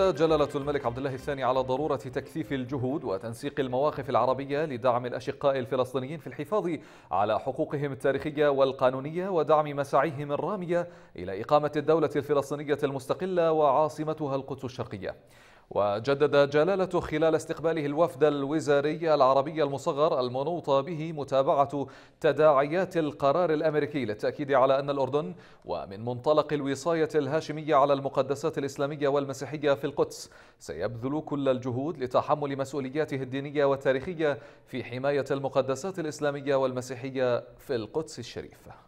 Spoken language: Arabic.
جلالة الملك عبد الله الثاني على ضرورة تكثيف الجهود وتنسيق المواقف العربية لدعم الأشقاء الفلسطينيين في الحفاظ على حقوقهم التاريخية والقانونية ودعم مساعيهم الرامية إلى إقامة الدولة الفلسطينية المستقلة وعاصمتها القدس الشرقية وجدد جلالته خلال استقباله الوفد الوزاري العربي المصغر المنوط به متابعة تداعيات القرار الأمريكي للتأكيد على أن الأردن ومن منطلق الوصاية الهاشمية على المقدسات الإسلامية والمسيحية في القدس سيبذل كل الجهود لتحمل مسؤولياته الدينية والتاريخية في حماية المقدسات الإسلامية والمسيحية في القدس الشريف